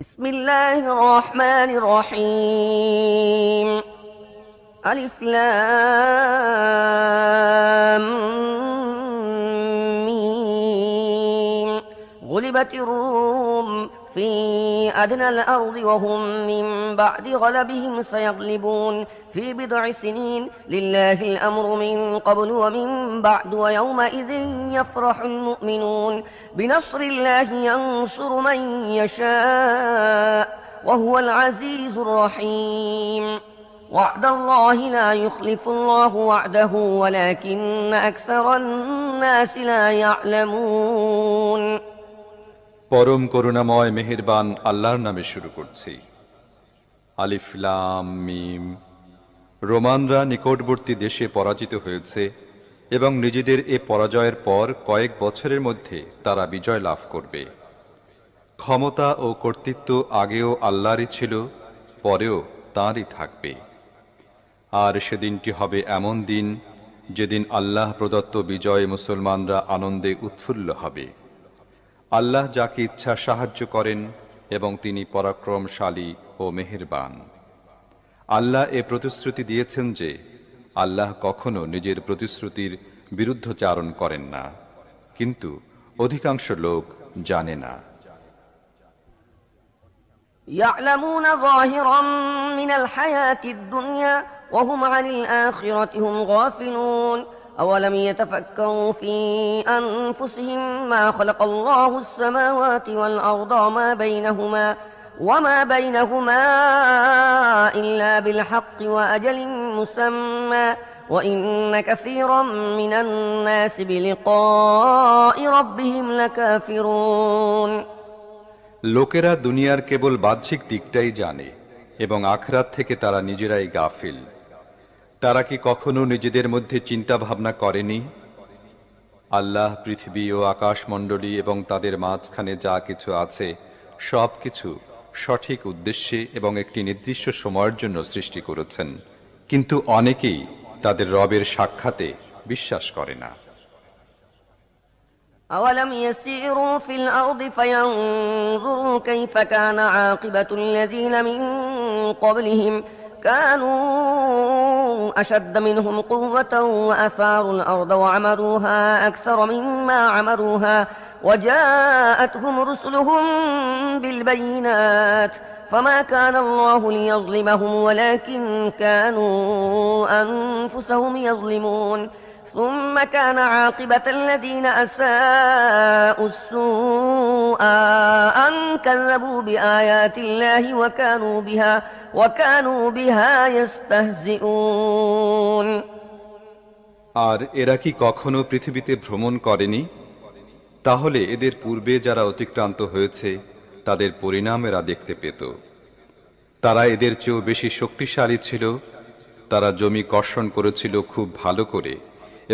بسم الله الرحمن الرحيم ألف لام ميم غلبت الروم في أدنى الأرض وهم من بعد غلبهم سيغلبون في بضع سنين لله الأمر من قبل ومن بعد ويومئذ يفرح المؤمنون بنصر الله ينصر من يشاء وهو العزيز الرحيم وعد الله لا يخلف الله وعده ولكن أكثر الناس لا يعلمون পরম করুণাময় মেহেরবান আল্লাহর নামে শুরু করছি আলিফলাম মিম রোমানরা নিকটবর্তী দেশে পরাজিত হয়েছে এবং নিজেদের এ পরাজয়ের পর কয়েক বছরের মধ্যে তারা বিজয় লাভ করবে ক্ষমতা ও কর্তৃত্ব আগেও আল্লাহরই ছিল পরেও তাঁরই থাকবে আর সেদিনটি হবে এমন দিন যেদিন আল্লাহ প্রদত্ত বিজয় মুসলমানরা আনন্দে উৎফুল্ল হবে আল্লাহ যাকে ইচ্ছা সাহায্য করেন এবং তিনি পরাক্রমশালী ও মেহেরবান আল্লাহ এ প্রতিশ্রুতি দিয়েছেন যে আল্লাহ কখনো নিজের প্রতিশ্রুতির বিরুদ্ধচারণ করেন না কিন্তু অধিকাংশ লোক জানে না يعلمون ظاهرا من الحياة الدنيا وهم عن الآخرة هم غافلون أولم يتفكروا في أنفسهم ما خلق الله السماوات والأرض وما بينهما وما بينهما إلا بالحق وأجل مسمى وإن كثيرا من الناس بلقاء ربهم لكافرون লোকেরা দুনিয়ার কেবল বাহ্যিক দিকটাই জানে এবং আখরাত থেকে তারা নিজেরাই গাফিল তারা কি কখনো নিজেদের মধ্যে চিন্তা ভাবনা করেনি আল্লাহ পৃথিবী ও আকাশমণ্ডলী এবং তাদের মাঝখানে যা কিছু আছে সব কিছু সঠিক উদ্দেশ্যে এবং একটি নির্দিষ্ট সময়ের জন্য সৃষ্টি করেছেন কিন্তু অনেকেই তাদের রবের সাক্ষাতে বিশ্বাস করে না أولم يسيروا في الأرض فينظروا كيف كان عاقبة الذين من قبلهم كانوا أشد منهم قوة وأثاروا الأرض وعمروها أكثر مما عمروها وجاءتهم رسلهم بالبينات فما كان الله ليظلمهم ولكن كانوا أنفسهم يظلمون ثم كان عاقبة الذين أساءوا السوء أن كذبوا بآيات الله وكانوا بها وكانوا بها يستهزئون আর এরা কি কখনো পৃথিবীতে ভ্রমণ করেনি তাহলে এদের পূর্বে যারা অতিক্রান্ত হয়েছে তাদের পরিণাম এরা দেখতে পেত তারা এদের চেয়েও বেশি শক্তিশালী ছিল তারা জমি কর্ষণ করেছিল খুব ভালো করে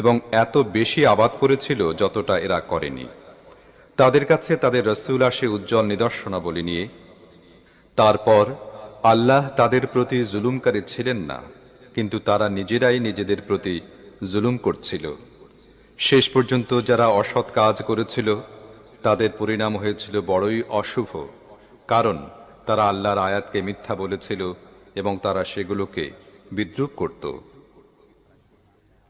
এবং এত বেশি আবাদ করেছিল যতটা এরা করেনি তাদের কাছে তাদের রসুল আসে উজ্জ্বল নিদর্শনাবলী নিয়ে তারপর আল্লাহ তাদের প্রতি জুলুমকারী ছিলেন না কিন্তু তারা নিজেরাই নিজেদের প্রতি জুলুম করছিল শেষ পর্যন্ত যারা অসৎ কাজ করেছিল তাদের পরিণাম হয়েছিল বড়ই অশুভ কারণ তারা আল্লাহর আয়াতকে মিথ্যা বলেছিল এবং তারা সেগুলোকে বিদ্রুপ করত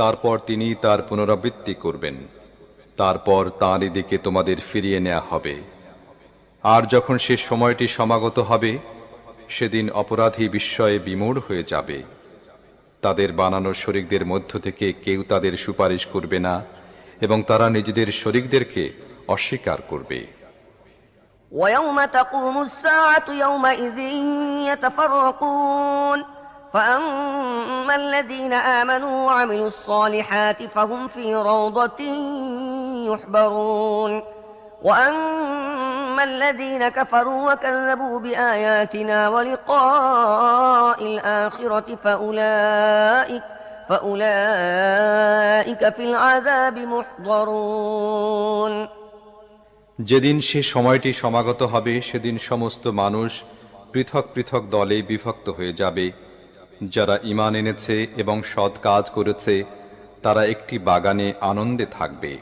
তারপর তিনি তার পুনরাবৃত্তি করবেন তারপর তাঁর এদিকে তোমাদের ফিরিয়ে নেয়া হবে আর যখন সে সময়টি সমাগত হবে সেদিন অপরাধী বিস্ময়ে বিমূঢ় হয়ে যাবে তাদের বানানো শরিকদের মধ্য থেকে কেউ তাদের সুপারিশ করবে না এবং তারা নিজেদের শরিকদেরকে অস্বীকার করবে وَيَوْمَ تَقُومُ فأما الذين آمنوا وعملوا الصالحات فهم في روضة يحبرون وأما الذين كفروا وكذبوا بآياتنا ولقاء الآخرة فأولئك فأولئك في العذاب محضرون যেদিন সে সময়টি সমাগত হবে সেদিন সমস্ত মানুষ পৃথক পৃথক দলে বিভক্ত হয়ে যাবে যারা ইমান এনেছে এবং সৎ কাজ করেছে তারা একটি বাগানে আনন্দে থাকবে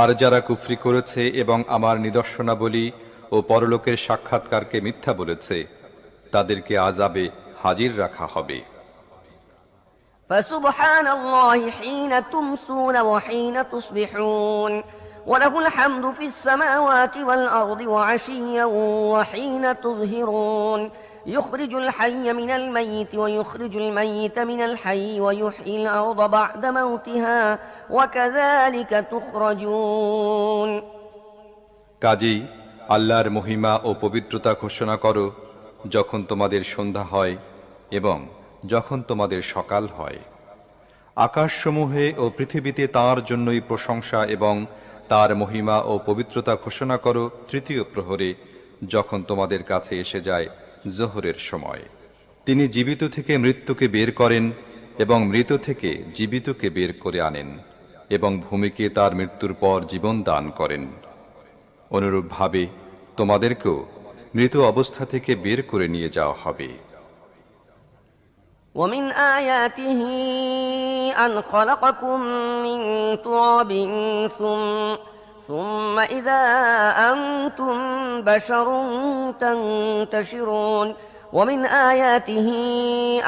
আর যারা কুফরি করেছে এবং আমার নিদর্শনাবলী ও পরলোকের সাক্ষাৎকারকে মিথ্যা বলেছে তাদেরকে আজাবে হাজির রাখা হবে فسبحان الله حين تمسون وحين تصبحون وله الحمد يخرج الحي من الميت ويخرج الميت من الحي ويحيي الأرض بعد موتها وكذلك تخرجون কাজেই আল্লাহর মহিমা ও পবিত্রতা ঘোষণা করো যখন তোমাদের সন্ধ্যা হয় এবং যখন তোমাদের সকাল হয় আকাশসমূহে ও পৃথিবীতে তার জন্যই প্রশংসা এবং তার মহিমা ও পবিত্রতা ঘোষণা করো তৃতীয় প্রহরে যখন তোমাদের কাছে এসে যায় জোহরের সময় তিনি জীবিত থেকে মৃত্যুকে বের করেন এবং মৃত থেকে জীবিতকে বের করে আনেন এবং ভূমিকে তার মৃত্যুর পর জীবন দান করেন অনুরূপভাবে তোমাদেরকেও মৃত অবস্থা থেকে বের করে নিয়ে যাওয়া হবে ومن آياته أن خلقكم من تراب ثم ثم إذا أنتم بشر تنتشرون ومن آياته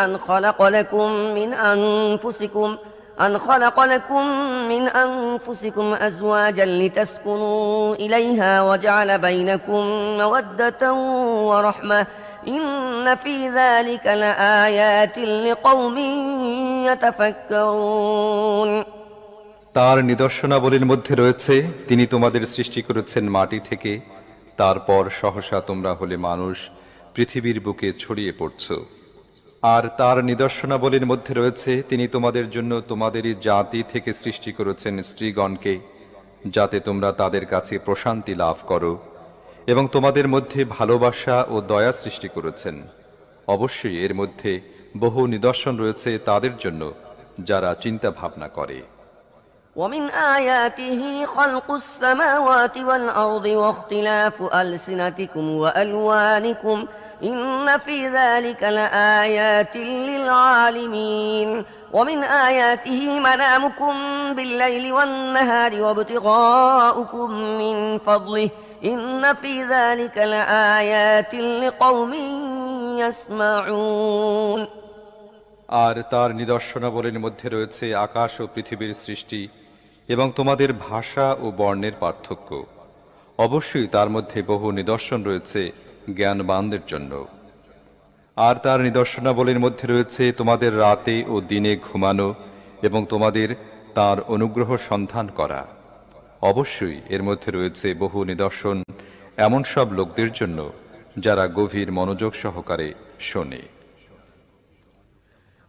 أن خلق لكم من أنفسكم أن خلق لكم من أنفسكم أزواجا لتسكنوا إليها وجعل بينكم مودة ورحمة إن في ذلك لآيات لقوم يتفكرون তার নিদর্শনাবলীর মধ্যে রয়েছে তিনি তোমাদের সৃষ্টি করেছেন মাটি থেকে তারপর সহসা তোমরা হলে মানুষ পৃথিবীর বুকে ছড়িয়ে পড়ছ আর তার নিদর্শনাবলীর মধ্যে রয়েছে তিনি তোমাদের জন্য তোমাদেরই জাতি থেকে সৃষ্টি করেছেন স্ত্রীগণকে যাতে তোমরা তাদের কাছে প্রশান্তি লাভ করো এবং তোমাদের মধ্যে ভালোবাসা ও দয়া সৃষ্টি করেছেন অবশ্যই এর মধ্যে বহু নিদর্শন রয়েছে তাদের জন্য যারা চিন্তা ভাবনা করে ومن آياته خلق السماوات والأرض واختلاف ألسنتكم وألوانكم إن في ذلك لآيات للعالمين ومن آياته منامكم بالليل والنهار وابتغاؤكم من فضله إن في ذلك لآيات لقوم يسمعون আর তার নিদর্শনাবলীর মধ্যে রয়েছে আকাশ ও পৃথিবীর সৃষ্টি এবং তোমাদের ভাষা ও বর্ণের পার্থক্য অবশ্যই তার মধ্যে বহু নিদর্শন রয়েছে জ্ঞানবানদের জন্য আর তার নিদর্শনাবলীর মধ্যে রয়েছে তোমাদের রাতে ও দিনে ঘুমানো এবং তোমাদের তার অনুগ্রহ সন্ধান করা অবশ্যই এর মধ্যে রয়েছে বহু নিদর্শন এমন সব লোকদের জন্য যারা গভীর মনোযোগ সহকারে শোনে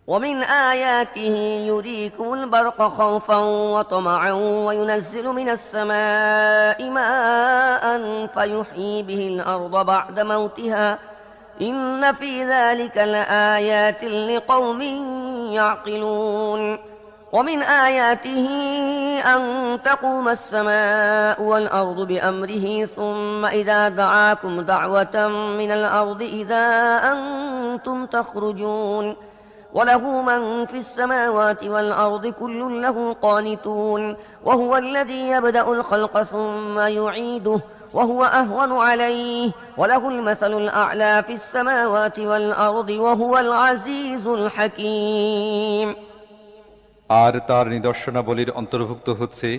ومن آياته يريكم البرق خوفا وطمعا وينزل من السماء ماء فيحيي به الأرض بعد موتها إن في ذلك لآيات لقوم يعقلون ومن آياته أن تقوم السماء والأرض بأمره ثم إذا دعاكم دعوة من الأرض إذا أنتم تخرجون وله من في السماوات والأرض كل له قانتون وهو الذي يبدأ الخلق ثم يعيده وهو أهون عليه وله المثل الأعلى في السماوات والأرض وهو العزيز الحكيم আর তার নিদর্শনাবলীর অন্তর্ভুক্ত হচ্ছে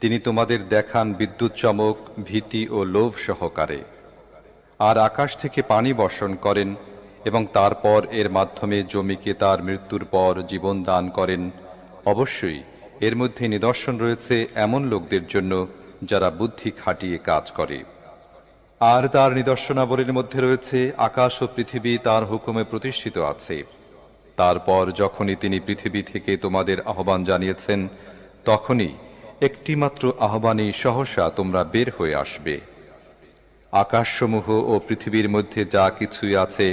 তিনি তোমাদের দেখান বিদ্যুৎ চমক ভীতি ও লোভ সহকারে আর আকাশ থেকে পানি বর্ষণ করেন এবং তারপর এর মাধ্যমে জমিকে তার মৃত্যুর পর জীবন দান করেন অবশ্যই এর মধ্যে নিদর্শন রয়েছে এমন লোকদের জন্য যারা বুদ্ধি খাটিয়ে কাজ করে আর তার নিদর্শনাবলীর মধ্যে রয়েছে আকাশ ও পৃথিবী তার হুকুমে প্রতিষ্ঠিত আছে তারপর যখনই তিনি পৃথিবী থেকে তোমাদের আহ্বান জানিয়েছেন তখনই একটিমাত্র আহ্বানেই সহসা তোমরা বের হয়ে আসবে আকাশসমূহ ও পৃথিবীর মধ্যে যা কিছুই আছে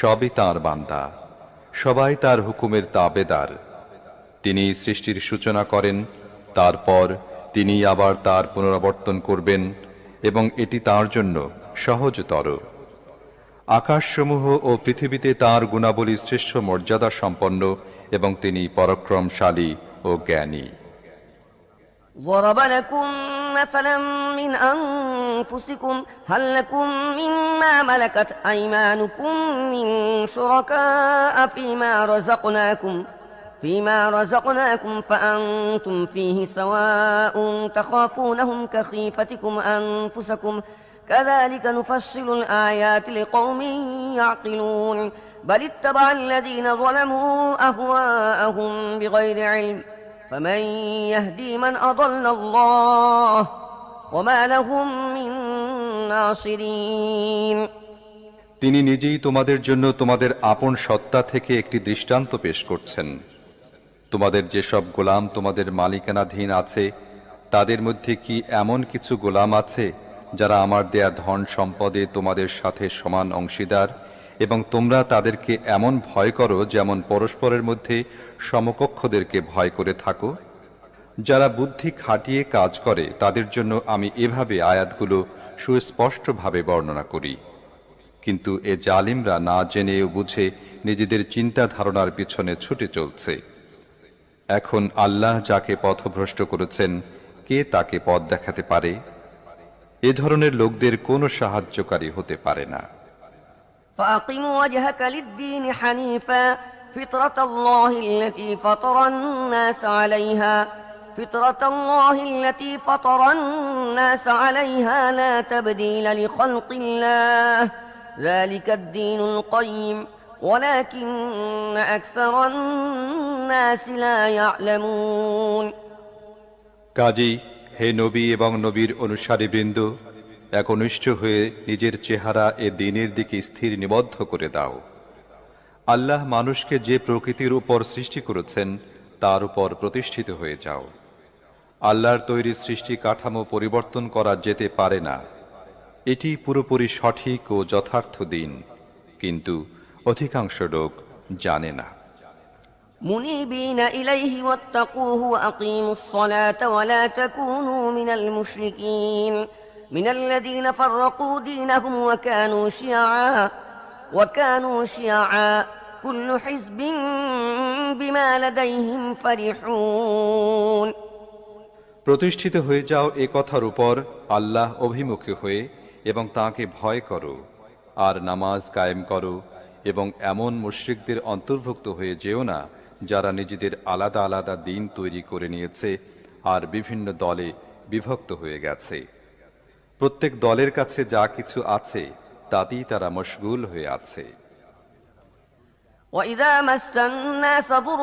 সবই তাঁর বান্দা সবাই তার হুকুমের তাবেদার তিনি সৃষ্টির সূচনা করেন তারপর তিনি আবার তার পুনরাবর্তন করবেন এবং এটি তার জন্য সহজতর আকাশসমূহ ও পৃথিবীতে তার গুণাবলী শ্রেষ্ঠ মর্যাদা সম্পন্ন এবং তিনি পরাক্রমশালী ও জ্ঞানী مثلا من أنفسكم هل لكم مما ملكت أيمانكم من شركاء فيما رزقناكم فيما رزقناكم فأنتم فيه سواء تخافونهم كخيفتكم أنفسكم كذلك نفصل الآيات لقوم يعقلون بل اتبع الذين ظلموا أهواءهم بغير علم فمن يهدي من أضل الله وما لهم من ناصرين তিনি নিজেই তোমাদের জন্য তোমাদের আপন সত্তা থেকে একটি দৃষ্টান্ত পেশ করছেন তোমাদের যেসব গোলাম তোমাদের মালিকানাধীন আছে তাদের মধ্যে কি এমন কিছু গোলাম আছে যারা আমার দেয়া ধন সম্পদে তোমাদের সাথে সমান অংশীদার এবং তোমরা তাদেরকে এমন ভয় করো যেমন পরস্পরের মধ্যে সমকক্ষদেরকে ভয় করে থাকো যারা বুদ্ধি খাটিয়ে কাজ করে তাদের জন্য আমি এভাবে আয়াতগুলো সুস্পষ্টভাবে বর্ণনা করি কিন্তু এ জালিমরা না জেনেও বুঝে নিজেদের চিন্তা ধারণার পিছনে ছুটে চলছে এখন আল্লাহ যাকে পথভ্রষ্ট করেছেন কে তাকে পথ দেখাতে পারে এ ধরনের লোকদের কোনো সাহায্যকারী হতে পারে না فأقم وجهك للدين حنيفاً فطرة الله التي فطر الناس عليها فطرة الله التي فطر الناس عليها لا تبديل لخلق الله ذلك الدين القيم ولكن أكثر الناس لا يعلمون কাজী হে নবী এবং নবীর অনুসারীবৃন্দ একনিষ্ঠ হয়ে নিজের চেহারা এ দিনের দিকে স্থির নিবদ্ধ করে দাও আল্লাহ মানুষকে যে প্রকৃতির উপর সৃষ্টি করেছেন তার উপর প্রতিষ্ঠিত হয়ে যাও আল্লাহর তৈরি সৃষ্টি কাঠামো পরিবর্তন করা যেতে পারে না এটি পুরোপুরি সঠিক ও যথার্থ দিন কিন্তু অধিকাংশ লোক জানে না منيبين إليه واتقوه وأقيموا الصلاة ولا تكونوا من المشركين من الذين فرقوا دينهم وكانوا شيعا وكانوا شيعا প্রতিষ্ঠিত হয়ে যাও এ কথার উপর আল্লাহ অভিমুখী হয়ে এবং তাকে ভয় করো আর নামাজ কায়েম করো এবং এমন মুশ্রিকদের অন্তর্ভুক্ত হয়ে যেও না যারা নিজেদের আলাদা আলাদা দিন তৈরি করে নিয়েছে আর বিভিন্ন দলে বিভক্ত হয়ে গেছে প্রত্যেক দলের কাছে যা কিছু আছে তাতেই তারা মশগুল হয়ে আছে وإذا مس الناس ضر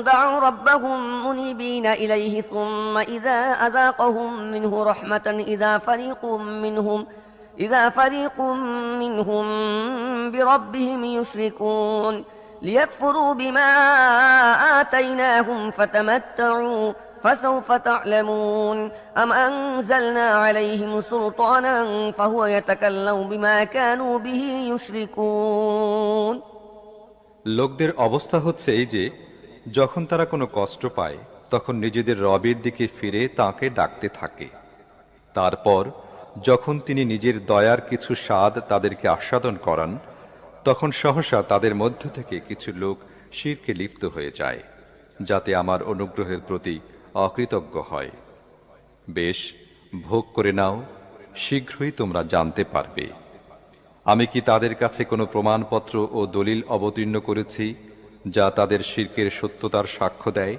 دعوا ربهم منيبين إليه ثم إذا أذاقهم منه رحمة إذا فريق منهم إذا فريق منهم بربهم يشركون ليكفروا بما آتيناهم فتمتعوا فسوف تعلمون أم أنزلنا عليهم سلطانا فهو يتكلم بما كانوا به يشركون লোকদের অবস্থা হচ্ছে এই যে যখন তারা কোনো কষ্ট পায় তখন নিজেদের রবের দিকে ফিরে তাকে ডাকতে থাকে তারপর যখন তিনি নিজের দয়ার কিছু স্বাদ তাদেরকে আস্বাদন করান তখন সহসা তাদের মধ্য থেকে কিছু লোক শিরকে লিপ্ত হয়ে যায় যাতে আমার অনুগ্রহের প্রতি অকৃতজ্ঞ হয় বেশ ভোগ করে নাও শীঘ্রই তোমরা জানতে পারবে আমি কি তাদের কাছে কোনো প্রমাণপত্র ও দলিল অবতীর্ণ করেছি যা তাদের শির্কের সত্যতার সাক্ষ্য দেয়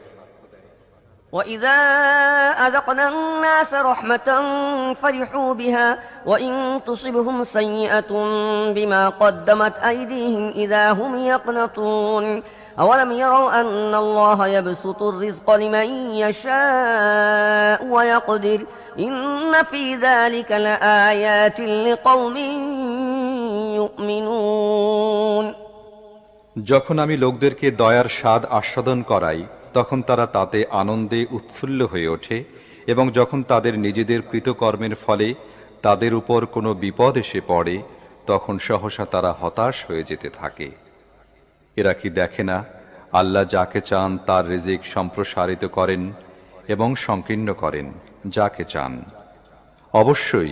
وإذا أذقنا الناس رحمة فرحوا بها وإن تصبهم سيئة بما قدمت أيديهم إذا هم يقنطون أولم يروا أن الله يبسط الرزق لمن يشاء ويقدر إن في ذلك لآيات لقوم যখন আমি লোকদেরকে দয়ার স্বাদ আস্বাদন করাই তখন তারা তাতে আনন্দে উৎফুল্ল হয়ে ওঠে এবং যখন তাদের নিজেদের কৃতকর্মের ফলে তাদের উপর কোনো বিপদ এসে পড়ে তখন সহসা তারা হতাশ হয়ে যেতে থাকে এরা কি দেখে না আল্লাহ যাকে চান তার রেজিক সম্প্রসারিত করেন এবং সংকীর্ণ করেন যাকে চান অবশ্যই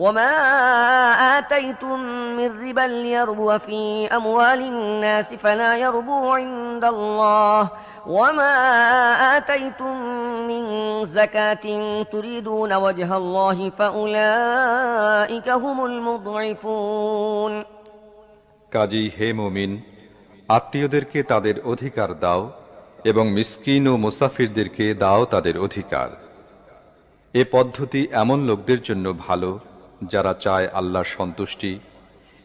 وما آتيتم من ربا ليربو في أموال الناس فلا يربو عند الله وما آتيتم من زكاة تريدون وجه الله فأولئك هم المضعفون কাজী হে মুমিন আত্মীয়দেরকে তাদের অধিকার দাও এবং মিসকিন ও মুসাফিরদেরকে দাও তাদের অধিকার এ পদ্ধতি এমন লোকদের জন্য ভালো যারা চায় আল্লাহর সন্তুষ্টি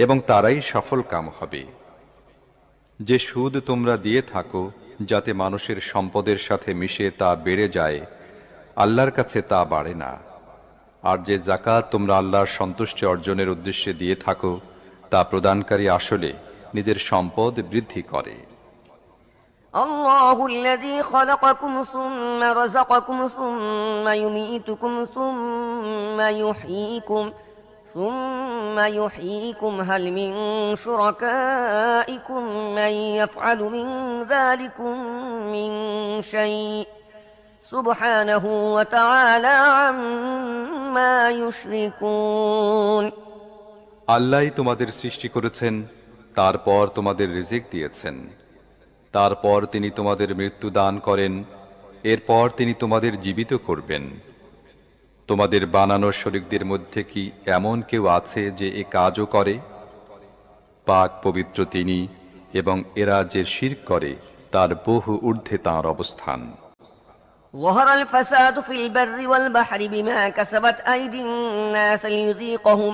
এবং তারাই সফল কাম হবে যে সুদ তোমরা দিয়ে থাকো যাতে মানুষের সম্পদের সাথে মিশে তা বেড়ে যায় আল্লাহর কাছে তা বাড়ে না আর যে জাকাত তোমরা আল্লাহর সন্তুষ্টি অর্জনের উদ্দেশ্যে দিয়ে থাকো তা প্রদানকারী আসলে নিজের সম্পদ বৃদ্ধি করে الله الذي خلقكم ثم رزقكم ثم يميتكم ثم يحييكم ثم يحييكم هل من شركائكم من يفعل من ذلكم من شيء سبحانه وتعالى عما يشركون الله তোমাদের সৃষ্টি করেছেন তারপর তোমাদের রিজিক দিয়েছেন তারপর তিনি তোমাদের মৃত্যু দান করেন এরপর তিনি তোমাদের জীবিত করবেন তোমাদের বানানো শরিকদের মধ্যে কি এমন কেউ আছে যে এ কাজও করে পাক পবিত্র তিনি এবং এরা যে শির করে তার বহু ঊর্ধ্বে তাঁর অবস্থান ظهر الفساد في البر والبحر بما كسبت أيدي الناس ليذيقهم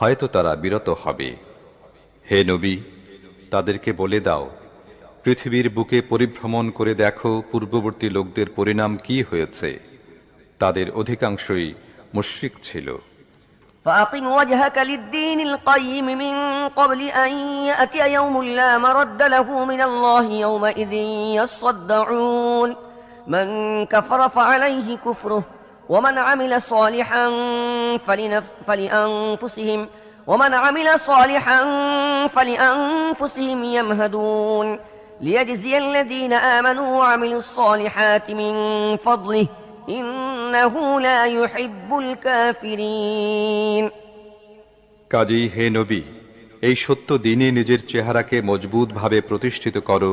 হয়তো তারা বিরত হবে হে নবী তাদেরকে বলে দাও পৃথিবীর বুকে পরিভ্রমণ করে দেখো পূর্ববর্তী লোকদের পরিণাম কি হয়েছে তাদের অধিকাংশই মুশ্রিক ছিল فأقم وجهك للدين القيم من قبل أن يأتي يوم لا مرد له من الله يومئذ يصدعون من كفر فعليه كفره ومن عمل صالحا فلنف... فلأنفسهم ومن عمل صالحا فلأنفسهم يمهدون ليجزي الذين آمنوا وعملوا الصالحات من فضله إنه لا يحب الكافرين কাজী হে নবী এই সত্য দিনে নিজের চেহারাকে মজবুতভাবে প্রতিষ্ঠিত করো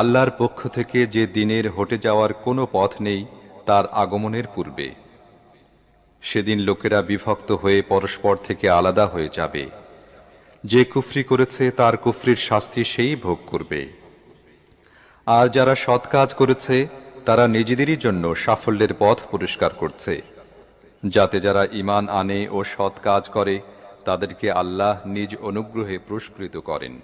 আল্লাহর পক্ষ থেকে যে দিনের হটে যাওয়ার কোনো পথ নেই তার আগমনের পূর্বে সেদিন লোকেরা বিভক্ত হয়ে পরস্পর থেকে আলাদা হয়ে যাবে যে কুফরি করেছে তার কুফরির শাস্তি সেই ভোগ করবে আর যারা সৎ কাজ করেছে তারা নিজেদেরই জন্য সাফল্যের পথ পরিষ্কার করছে যাতে যারা ইমান আনে ও সৎ কাজ করে তাদেরকে আল্লাহ নিজ অনুগ্রহে পুরস্কৃত করেন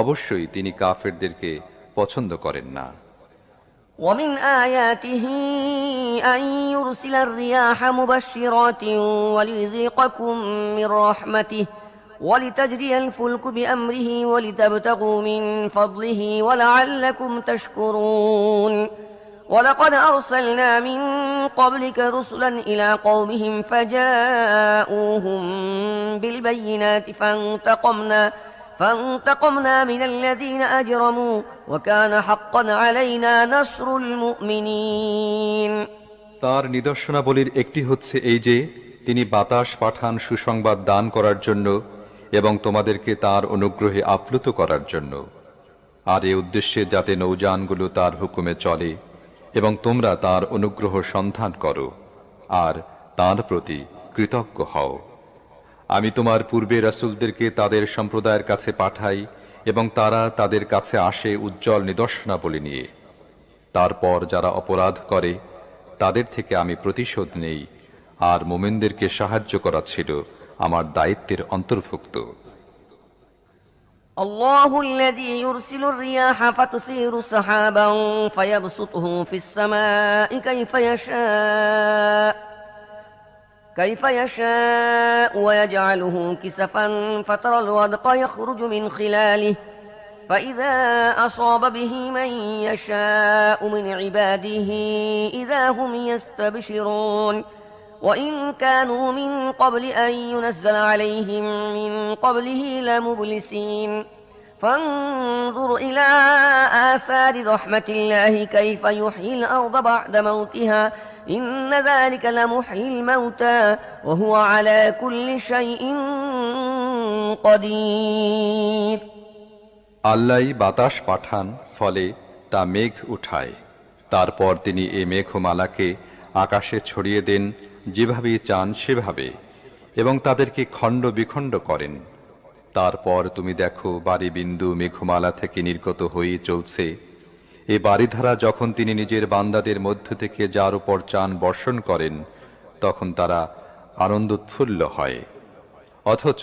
অবশ্যই তিনি কাফেরদেরকে পছন্দ করেন না ومن آياته أن يرسل الرياح مبشرات وليذيقكم من رحمته ولتجري الفلك بأمره ولتبتغوا من فضله ولعلكم تشكرون ولقد أرسلنا من قبلك رسلا إلى قومهم فجاءوهم بالبينات فانتقمنا فانتقمنا তার নিদর্শনাবলীর একটি হচ্ছে এই যে তিনি বাতাস পাঠান সুসংবাদ দান করার জন্য এবং তোমাদেরকে তার অনুগ্রহে আপ্লুত করার জন্য আর এ উদ্দেশ্যে যাতে নৌযানগুলো তার হুকুমে চলে এবং তোমরা তার অনুগ্রহ সন্ধান করো আর তার প্রতি কৃতজ্ঞ হও আমি তোমার পূর্বে রাসুলদেরকে তাদের সম্প্রদায়ের কাছে পাঠাই এবং তারা তাদের কাছে আসে উজ্জ্বল নিদর্শনাবলী নিয়ে তারপর যারা অপরাধ করে তাদের থেকে আমি প্রতিশোধ নেই আর মোমেনদেরকে সাহায্য করা ছিল আমার দায়িত্বের অন্তর্ভুক্ত الله الذي يرسل الرياح فتثير سحابا فيبسطه في السماء كيف يشاء كيف يشاء ويجعله كسفا فترى الودق يخرج من خلاله فإذا أصاب به من يشاء من عباده إذا هم يستبشرون وإن كانوا من قبل أن ينزل عليهم من قبله لمبلسين فانظر إلى آثار رحمة الله كيف يحيي الأرض بعد موتها إن ذلك لمحيي الموتى وهو على كل شيء قدير আল্লাহ বাতাস পাঠান ফলে তা মেঘ উঠায় তারপর তিনি এ মেঘমালাকে আকাশে ছড়িয়ে দেন যেভাবে চান সেভাবে এবং তাদেরকে খণ্ড বিখণ্ড করেন তারপর তুমি দেখো বাড়ি বিন্দু মেঘমালা থেকে নির্গত হয়ে চলছে এ বারিধারা যখন তিনি নিজের বান্দাদের মধ্য থেকে যার উপর চান বর্ষণ করেন তখন তারা আনন্দ উৎফুল্ল হয় অথচ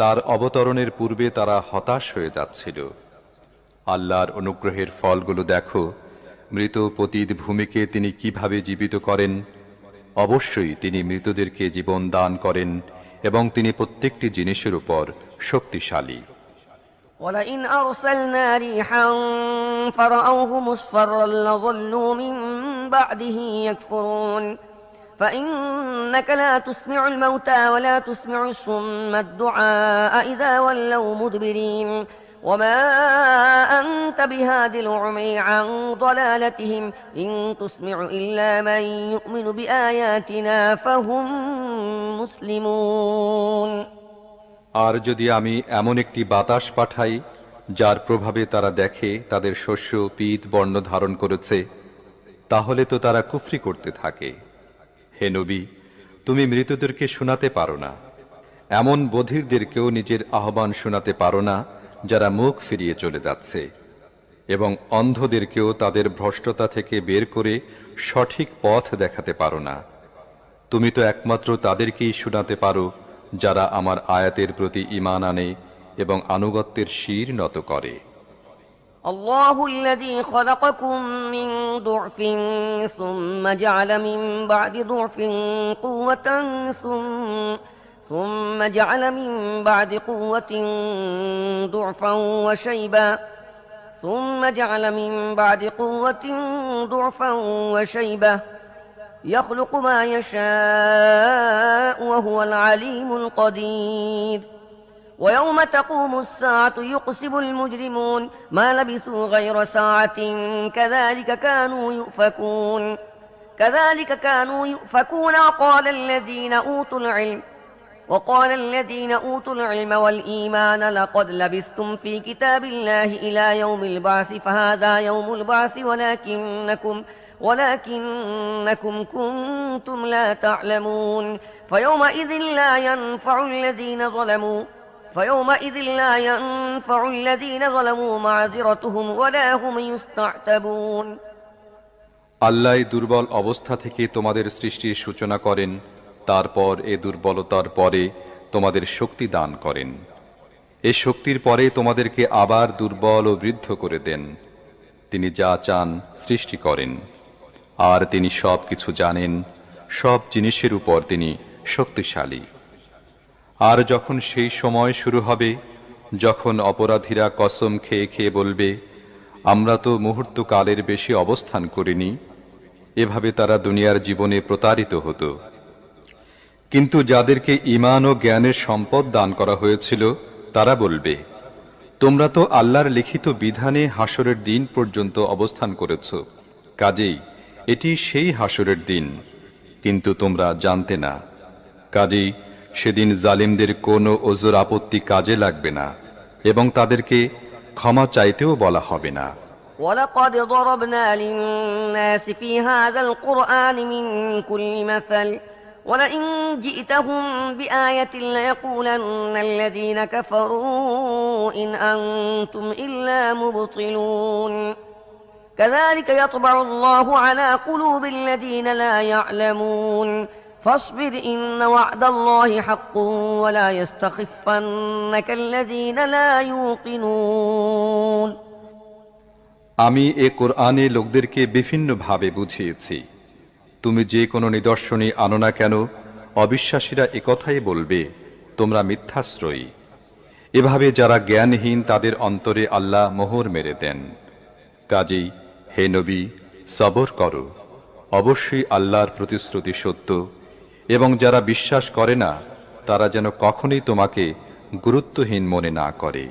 তার অবতরণের পূর্বে তারা হতাশ হয়ে যাচ্ছিল আল্লাহর অনুগ্রহের ফলগুলো দেখো মৃত পতীত ভূমিকে তিনি কিভাবে জীবিত করেন অবশ্যই তিনি মৃতদেরকে জীবন দান করেন এবং তিনি প্রত্যেকটি জিনিসের উপর শক্তিশালী ولئن أرسلنا ريحا فرأوه مصفرا لظلوا من بعده يكفرون فإنك لا تسمع الموتى ولا تسمع الصم الدعاء إذا ولوا مدبرين وما أنت بهاد العمي عن ضلالتهم إن تسمع إلا من يؤمن بآياتنا فهم مسلمون আর যদি আমি এমন একটি বাতাস পাঠাই যার প্রভাবে তারা দেখে তাদের শস্য পিত বর্ণ ধারণ করেছে তাহলে তো তারা কুফরি করতে থাকে হে নবী তুমি মৃতদেরকে শোনাতে পারো না এমন বধিরদেরকেও নিজের আহ্বান শোনাতে পারো না যারা মুখ ফিরিয়ে চলে যাচ্ছে এবং অন্ধদেরকেও তাদের ভ্রষ্টতা থেকে বের করে সঠিক পথ দেখাতে পারো না তুমি তো একমাত্র তাদেরকেই শোনাতে পারো যারা আমার আয়াতের প্রতি ইমান আনে এবং আনুগত্যের শির নত করে الله الذي خلقكم من ضعف ثم جعل من بعد ضعف قوة ثم جعل من بعد قوة ضعفا وشيبا ثم جعل من بعد قوة ضعفا وشيبا يخلق ما يشاء وهو العليم القدير ويوم تقوم الساعة يقسم المجرمون ما لبثوا غير ساعة كذلك كانوا يؤفكون كذلك كانوا يؤفكون وقال الذين أوتوا العلم وقال الذين أوتوا العلم والإيمان لقد لبثتم في كتاب الله إلى يوم البعث فهذا يوم البعث ولكنكم ولكنكم كنتم لا تعلمون فيومئذ لا ينفع الذين ظلموا فيومئذ لا ينفع الذين ظلموا معذرتهم ولا هم يستعتبون আল্লাহ দুর্বল অবস্থা থেকে তোমাদের সৃষ্টির সূচনা করেন তারপর এ দুর্বলতার পরে তোমাদের শক্তি দান করেন এ শক্তির পরে তোমাদেরকে আবার দুর্বল ও বৃদ্ধ করে দেন তিনি যা চান সৃষ্টি করেন আর তিনি সব কিছু জানেন সব জিনিসের উপর তিনি শক্তিশালী আর যখন সেই সময় শুরু হবে যখন অপরাধীরা কসম খেয়ে খেয়ে বলবে আমরা তো মুহূর্তকালের বেশি অবস্থান করিনি এভাবে তারা দুনিয়ার জীবনে প্রতারিত হতো কিন্তু যাদেরকে ইমান ও জ্ঞানের সম্পদ দান করা হয়েছিল তারা বলবে তোমরা তো আল্লাহর লিখিত বিধানে হাসরের দিন পর্যন্ত অবস্থান করেছ কাজেই এটি সেই হাসরের দিন কিন্তু তোমরা জানতে না কাজেই সেদিন জালিমদের কোনো ওজোর আপত্তি কাজে লাগবে না এবং তাদেরকে ক্ষমা চাইতেও বলা হবে না ولقد ضربنا للناس في هذا القرآن من كل مثل ولئن جئتهم بآية ليقولن الذين كفروا إن أنتم إلا مبطلون كذلك يطبع الله على قلوب الذين لا يعلمون فاصبر إن وعد الله حق ولا يستخفنك الذين لا يوقنون আমি এ কোরআনে লোকদেরকে বিভিন্নভাবে বুঝিয়েছি তুমি যে কোনো নিদর্শনী আনো না কেন অবিশ্বাসীরা একথাই বলবে তোমরা মিথ্যাশ্রয়ী এভাবে যারা জ্ঞানহীন তাদের অন্তরে আল্লাহ মোহর মেরে দেন কাজেই হে নবী সবর করো অবশ্যই আল্লাহর প্রতিশ্রুতি সত্য এবং যারা বিশ্বাস করে না তারা যেন কখনই তোমাকে গুরুত্বহীন মনে না করে